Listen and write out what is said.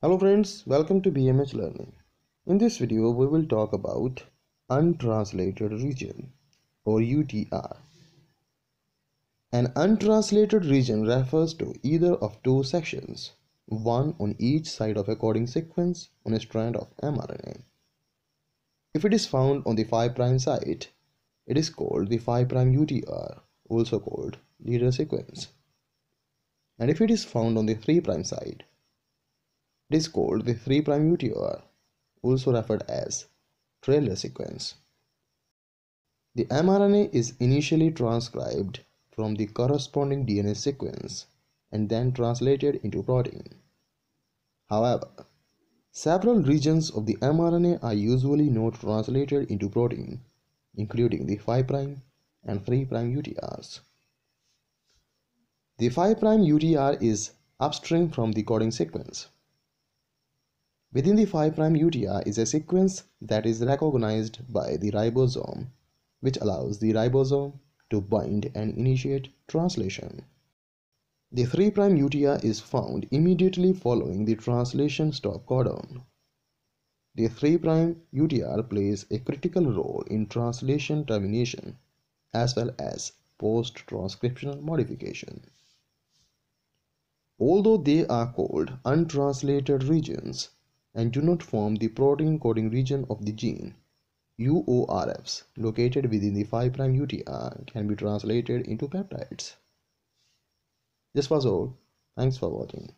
Hello friends, welcome to BMH Learning. In this video, we will talk about untranslated region or UTR. An untranslated region refers to either of two sections, one on each side of a coding sequence on a strand of mRNA. If it is found on the 5' side, it is called the 5' UTR, also called leader sequence. And if it is found on the 3' side, it is called the 3' UTR, also referred as trailer sequence. The mRNA is initially transcribed from the corresponding DNA sequence and then translated into protein. However, several regions of the mRNA are usually not translated into protein, including the 5' and 3' UTRs. The 5' UTR is upstream from the coding sequence. Within the 5' UTR is a sequence that is recognized by the ribosome, which allows the ribosome to bind and initiate translation. The 3' UTR is found immediately following the translation stop codon. The 3' UTR plays a critical role in translation termination as well as post-transcriptional modification. Although they are called untranslated regions, and do not form the protein coding region of the gene. UORFs located within the 5' UTR can be translated into peptides. This was all. Thanks for watching.